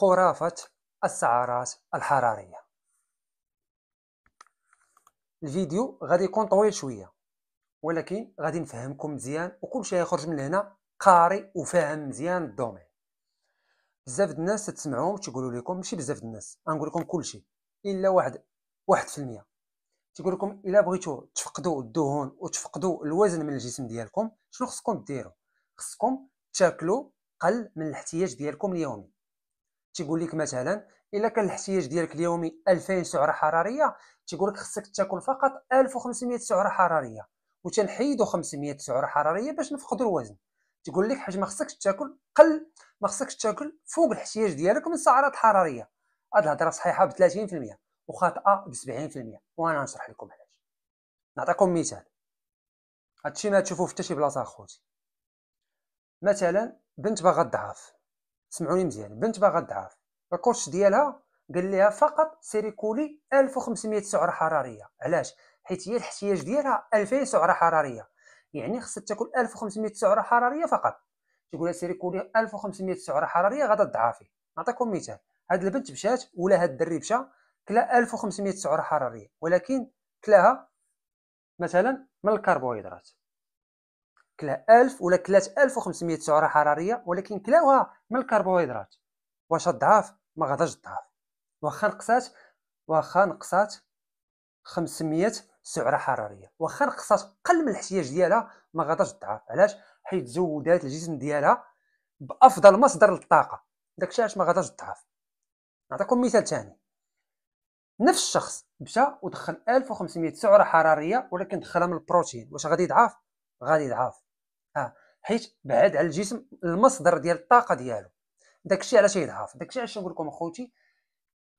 خرافة السعرات الحرارية الفيديو غادي يكون طويل شوية ولكن غادي نفهمكم مزيان وكل شيء يخرج من هنا قاري وفاهم مزيان الدومين بزاف د الناس تسمعوهم تيقولوا لكم ماشي بزاف د الناس غنقول لكم كلشي الا واحد واحد في المية تقول لكم الا بغيتو تفقدوا الدهون وتفقدوا الوزن من الجسم ديالكم شنو خصكم ديروا خصكم تاكلوا قل من الاحتياج ديالكم اليومي تيقول لك مثلا الا كان الاحتياج ديالك اليومي 2000 سعره حراريه تيقول لك خصك تاكل فقط 1500 سعره حراريه وتنحيدو 500 سعره حراريه باش نفقدو الوزن تقول لك حاجه ما خصكش تاكل قل ما خصكش تاكل فوق الاحتياج ديالك من السعرات الحراريه هاد الهضره صحيحه ب 30% وخاطئه ب 70% وانا نشرح لكم علاش نعطيكم مثال هادشي ما تشوفوه في حتى شي بلاصه اخوتي مثلا بنت باغا تضعف سمعوني مزيان بنت باغا تضعف الكوتش ديالها قال لها فقط سيري كولي 1500 سعره حراريه علاش حيت هي الاحتياج ديالها 2000 سعره حراريه يعني خصها تاكل 1500 سعره حراريه فقط تقول لها سيري كولي 1500 سعره حراريه غادا تضعفي نعطيكم مثال هاد البنت مشات ولا هاد الدري مشى كلا 1500 سعره حراريه ولكن كلاها مثلا من الكربوهيدرات كلا 1000 ولا كلات 1500 سعره حراريه ولكن كلاوها من الكربوهيدرات واش الضعف ما غاداش الضعف واخا نقصات واخا نقصات 500 سعره حراريه واخا نقصات قل من الاحتياج ديالها ما غاداش الضعف علاش حيت زودات الجسم ديالها بافضل مصدر للطاقه داكشي علاش ما غاداش الضعف نعطيكم مثال ثاني نفس الشخص مشى ودخل 1500 سعره حراريه ولكن دخلها من البروتين واش غادي يضعف غادي يضعف اه حيت بعد على الجسم المصدر ديال الطاقه ديالو داكشي علاش يضعف داكشي علاش نقول لكم اخوتي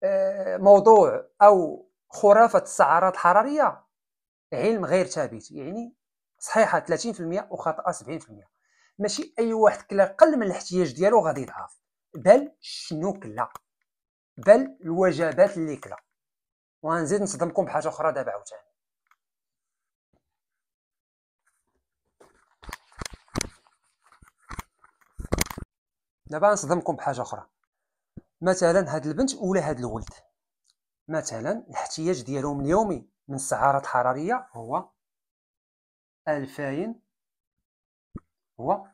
آه، موضوع او خرافه السعرات الحراريه علم غير ثابت يعني صحيحه 30% وخطا 70% ماشي اي واحد كلا قل من الاحتياج ديالو غادي يضعف بل شنو كلا بل الوجبات اللي كلا وغنزيد نصدمكم بحاجه اخرى دابا عاوتاني دابا نصدمكم بحاجه اخرى مثلا هاد البنت ولا هاد الولد مثلا الاحتياج ديالهم اليومي من السعرات الحراريه هو 2000 هو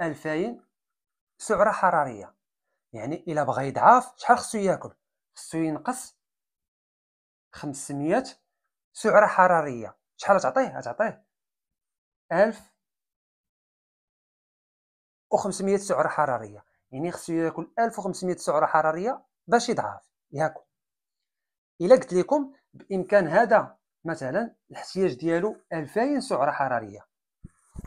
2000 سعره حراريه يعني الا بغى يضعف شحال خصو ياكل خصو ينقص 500 سعره حراريه شحال تعطيه تعطيه 1000 و500 سعره حراريه يعني خصو ياكل 1500 سعره حراريه باش يضعف ياكل الا قلت لكم بامكان هذا مثلا الاحتياج ديالو 2000 سعره حراريه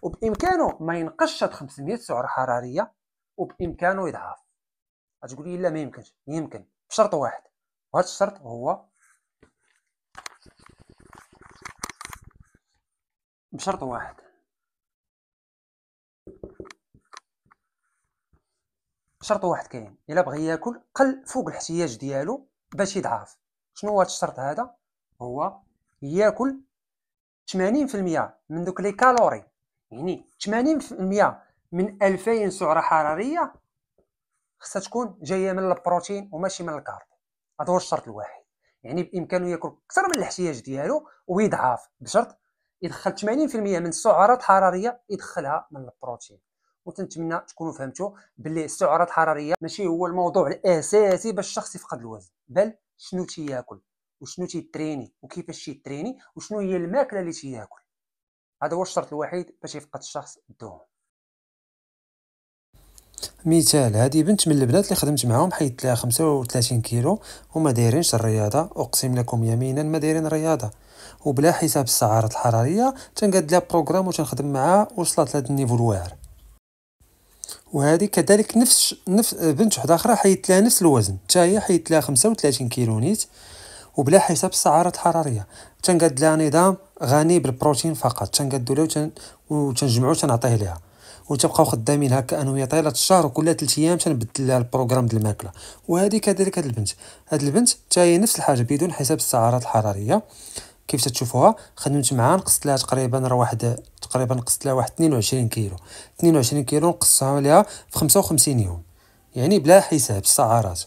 وبامكانه ما ينقصش 500 سعره حراريه وبامكانه يضعف غتقول لي لا ما يمكنش يمكن بشرط واحد وهذا الشرط هو بشرط واحد شرط واحد كاين الا بغى ياكل قل فوق الاحتياج ديالو باش يضعف شنو هو الشرط هذا هو ياكل 80% من دوك لي كالوري يعني 80% من 2000 سعره حراريه خصها تكون جايه من البروتين وماشي من الكارب هذا هو الشرط الواحد يعني بامكانه ياكل اكثر من الاحتياج ديالو ويضعف بشرط يدخل 80% من السعرات الحراريه يدخلها من البروتين وتنتمنى تكونوا فهمتوا باللي السعرات الحراريه ماشي هو الموضوع الاساسي باش الشخص يفقد الوزن بل شنو تياكل وشنو تيتريني وكيفاش تيتريني وشنو هي الماكله اللي تياكل هذا هو الشرط الوحيد باش يفقد الشخص الدهون مثال هذه بنت من البنات اللي خدمت معاهم حيت لها 35 كيلو وما دايرينش الرياضه اقسم لكم يمينا ما دايرين الرياضه وبلا حساب السعرات الحراريه تنقاد لها بروغرام وتنخدم معاها وصلت لهذا النيفو الواعر وهذه كذلك نفس نفس آه، بنت وحده اخرى حيت لها نفس الوزن حتى هي حيت لها 35 كيلو نيت وبلا حساب السعرات الحراريه تنقاد لها نظام غني بالبروتين فقط تنقادو لها وتن... وتنجمعو تنعطيه ليها وتبقاو خدامين هكا انا طيله الشهر وكل ثلاث ايام تنبدل لها البروغرام ديال الماكله وهذه كذلك هاد البنت هاد البنت حتى هي نفس الحاجه بدون حساب السعرات الحراريه كيف تشوفوها خدمت معها نقصت لها تقريبا راه واحد تقريبا نقصت لها واحد 22 كيلو 22 كيلو نقصها لها في 55 يوم يعني بلا حساب السعرات